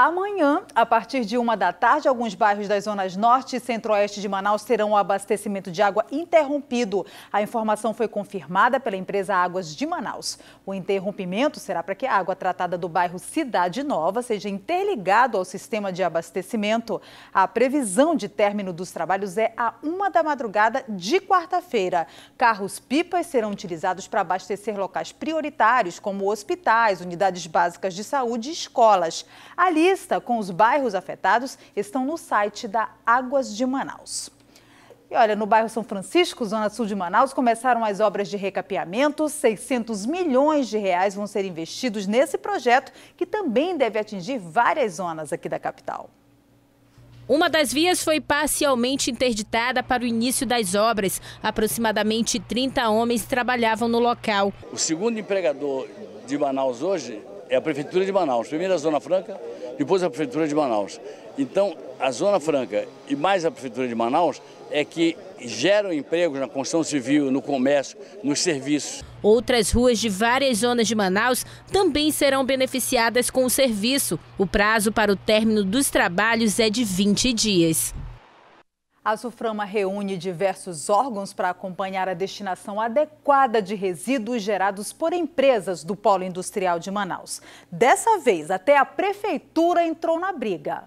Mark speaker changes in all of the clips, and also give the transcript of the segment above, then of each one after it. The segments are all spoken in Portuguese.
Speaker 1: Amanhã, a partir de uma da tarde, alguns bairros das zonas norte e centro-oeste de Manaus terão o abastecimento de água interrompido. A informação foi confirmada pela empresa Águas de Manaus. O interrompimento será para que a água tratada do bairro Cidade Nova seja interligado ao sistema de abastecimento. A previsão de término dos trabalhos é a uma da madrugada de quarta-feira. Carros-pipas serão utilizados para abastecer locais prioritários, como hospitais, unidades básicas de saúde e escolas. Ali, lista com os bairros afetados estão no site da Águas de Manaus. E olha, no bairro São Francisco, zona sul de Manaus, começaram as obras de recapeamento. 600 milhões de reais vão ser investidos nesse projeto, que também deve atingir várias zonas aqui da capital.
Speaker 2: Uma das vias foi parcialmente interditada para o início das obras. Aproximadamente 30 homens trabalhavam no local.
Speaker 3: O segundo empregador de Manaus hoje é a Prefeitura de Manaus, primeira Zona Franca, depois a Prefeitura de Manaus. Então, a Zona Franca e mais a Prefeitura de Manaus é que geram empregos na construção civil, no comércio, nos serviços.
Speaker 2: Outras ruas de várias zonas de Manaus também serão beneficiadas com o serviço. O prazo para o término dos trabalhos é de 20 dias.
Speaker 1: A SUFRAMA reúne diversos órgãos para acompanhar a destinação adequada de resíduos gerados por empresas do Polo Industrial de Manaus. Dessa vez, até a prefeitura entrou na briga.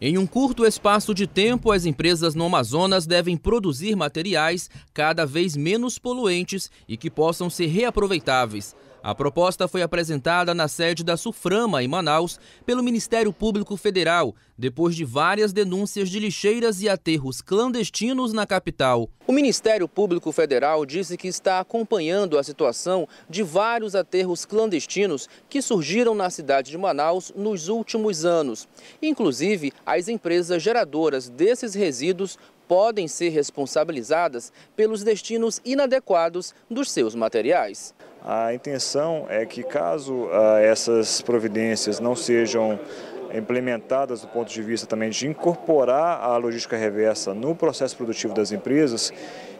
Speaker 2: Em um curto espaço de tempo, as empresas no Amazonas devem produzir materiais cada vez menos poluentes e que possam ser reaproveitáveis. A proposta foi apresentada na sede da Suframa, em Manaus, pelo Ministério Público Federal, depois de várias denúncias de lixeiras e aterros clandestinos na capital. O Ministério Público Federal disse que está acompanhando a situação de vários aterros clandestinos que surgiram na cidade de Manaus nos últimos anos. Inclusive, as empresas geradoras desses resíduos podem ser responsabilizadas pelos destinos inadequados dos seus materiais. A intenção é que caso ah, essas
Speaker 3: providências não sejam implementadas do ponto de vista também de incorporar a logística reversa no processo produtivo das empresas,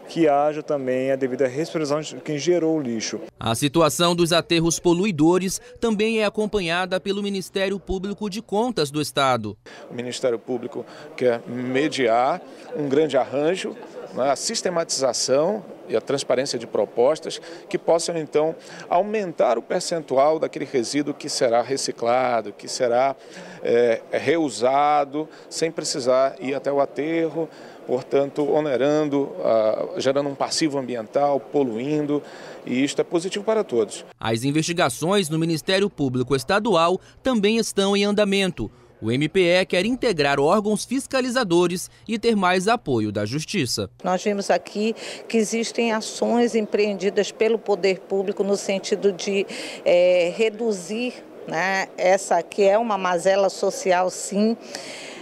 Speaker 3: que haja também a devida responsabilização de quem gerou o lixo.
Speaker 2: A situação dos aterros poluidores também é acompanhada pelo Ministério Público de Contas do Estado.
Speaker 3: O Ministério Público quer mediar um grande arranjo a sistematização e a transparência de propostas que possam então aumentar o percentual daquele resíduo que será reciclado, que será é, reusado, sem precisar ir até o aterro, portanto, onerando, ah, gerando um passivo ambiental, poluindo, e isto é positivo para todos.
Speaker 2: As investigações no Ministério Público Estadual também estão em andamento. O MPE quer integrar órgãos fiscalizadores e ter mais apoio da Justiça.
Speaker 1: Nós vimos aqui que existem ações empreendidas pelo poder público no sentido de é, reduzir né, essa que é uma mazela social, sim.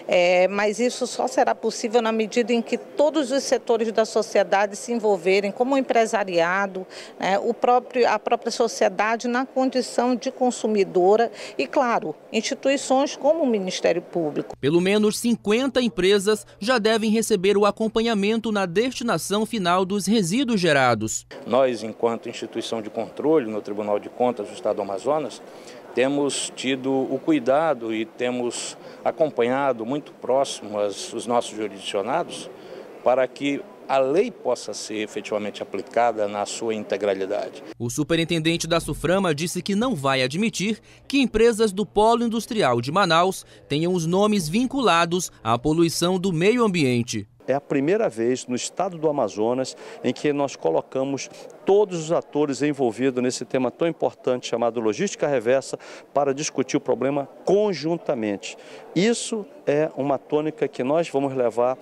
Speaker 1: É, mas isso só será possível na medida em que todos os setores da sociedade se envolverem, como o empresariado, né, o próprio, a própria sociedade na condição de consumidora e, claro, instituições como o Ministério Público.
Speaker 2: Pelo menos 50 empresas já devem receber o acompanhamento na destinação final dos resíduos gerados. Nós, enquanto instituição de controle no Tribunal de Contas do Estado do Amazonas, temos tido o cuidado e temos acompanhado muito próximo as, os nossos jurisdicionados para que a lei possa ser efetivamente aplicada na sua integralidade. O superintendente da Suframa disse que não vai admitir que empresas do polo industrial de Manaus tenham os nomes vinculados à poluição do meio ambiente. É a primeira vez no estado do Amazonas em que nós colocamos todos os atores envolvidos nesse tema tão importante chamado logística reversa para discutir o problema conjuntamente. Isso é uma tônica que nós vamos levar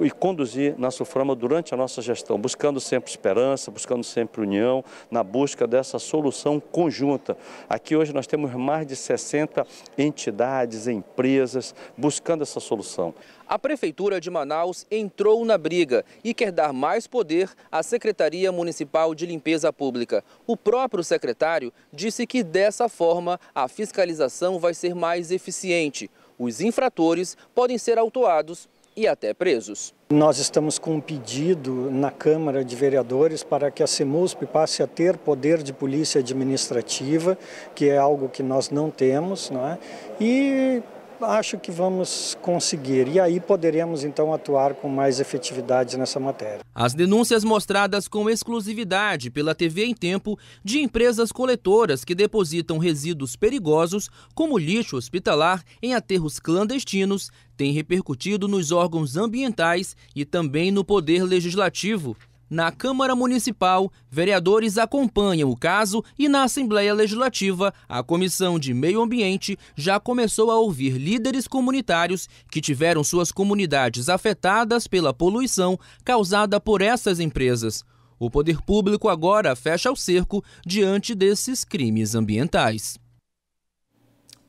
Speaker 2: e conduzir na Suframa durante a nossa gestão, buscando sempre esperança, buscando sempre união, na busca dessa solução conjunta. Aqui hoje nós temos mais de 60 entidades, empresas buscando essa solução. A Prefeitura de Manaus entrou na briga e quer dar mais poder à Secretaria Municipal de de Limpeza Pública. O próprio secretário disse que dessa forma a fiscalização vai ser mais eficiente. Os infratores podem ser autuados e até presos.
Speaker 3: Nós estamos com um pedido na Câmara de Vereadores para que a CEMUSP passe a ter poder de polícia administrativa, que é algo que nós não temos, não é? E acho que vamos conseguir e aí poderemos então atuar com mais efetividade nessa matéria.
Speaker 2: As denúncias mostradas com exclusividade pela TV em Tempo de empresas coletoras que depositam resíduos perigosos, como lixo hospitalar, em aterros clandestinos, têm repercutido nos órgãos ambientais e também no poder legislativo. Na Câmara Municipal, vereadores acompanham o caso e na Assembleia Legislativa, a Comissão de Meio Ambiente já começou a ouvir líderes comunitários que tiveram suas comunidades afetadas pela poluição causada por essas empresas. O poder público agora fecha o cerco diante desses crimes ambientais.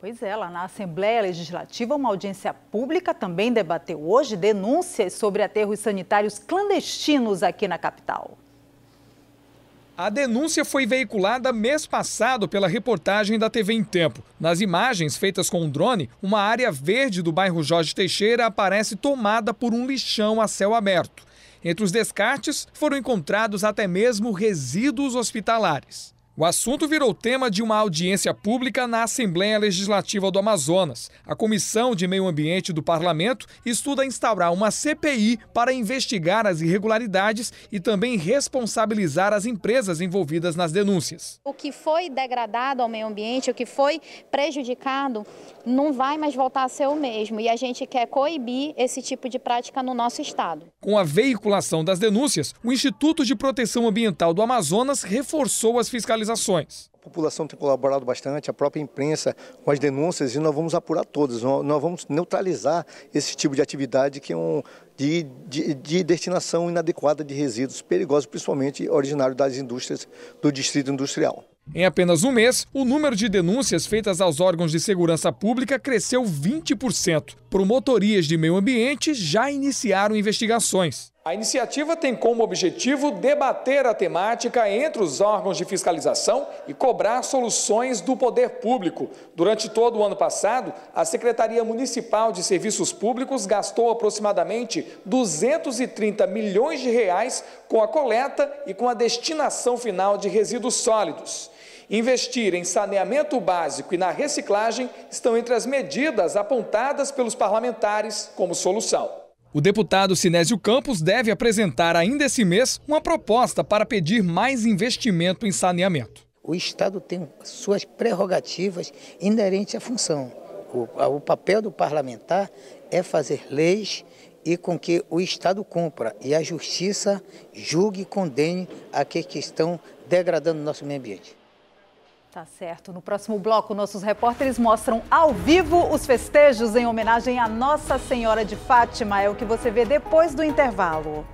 Speaker 1: Pois é, lá na Assembleia Legislativa, uma audiência pública também debateu hoje denúncias sobre aterros sanitários clandestinos aqui na capital.
Speaker 3: A denúncia foi veiculada mês passado pela reportagem da TV em Tempo. Nas imagens feitas com um drone, uma área verde do bairro Jorge Teixeira aparece tomada por um lixão a céu aberto. Entre os descartes foram encontrados até mesmo resíduos hospitalares. O assunto virou tema de uma audiência pública na Assembleia Legislativa do Amazonas. A Comissão de Meio Ambiente do Parlamento estuda instaurar uma CPI para investigar as irregularidades e também responsabilizar as empresas envolvidas nas denúncias.
Speaker 1: O que foi degradado ao meio ambiente, o que foi prejudicado, não vai mais voltar a ser o mesmo. E a gente quer coibir esse tipo de prática no nosso Estado.
Speaker 3: Com a veiculação das denúncias, o Instituto de Proteção Ambiental do Amazonas reforçou as fiscalizações a população tem colaborado bastante, a própria imprensa com as denúncias e nós vamos apurar todas, nós vamos neutralizar esse tipo de atividade que é um, de, de, de destinação inadequada de resíduos perigosos, principalmente originários das indústrias do distrito industrial. Em apenas um mês, o número de denúncias feitas aos órgãos de segurança pública cresceu 20%. Promotorias de meio ambiente já iniciaram investigações. A iniciativa tem como objetivo debater a temática entre os órgãos de fiscalização e cobrar soluções do poder público. Durante todo o ano passado, a Secretaria Municipal de Serviços Públicos gastou aproximadamente 230 milhões de reais com a coleta e com a destinação final de resíduos sólidos. Investir em saneamento básico e na reciclagem estão entre as medidas apontadas pelos parlamentares como solução. O deputado Sinésio Campos deve apresentar ainda esse mês uma proposta para pedir mais investimento em saneamento.
Speaker 1: O Estado tem suas prerrogativas inerentes à função. O, o papel do parlamentar é fazer leis e com que o Estado cumpra e a justiça julgue e condene aqueles que estão degradando nosso meio ambiente. Tá certo. No próximo bloco, nossos repórteres mostram ao vivo os festejos em homenagem à Nossa Senhora de Fátima. É o que você vê depois do intervalo.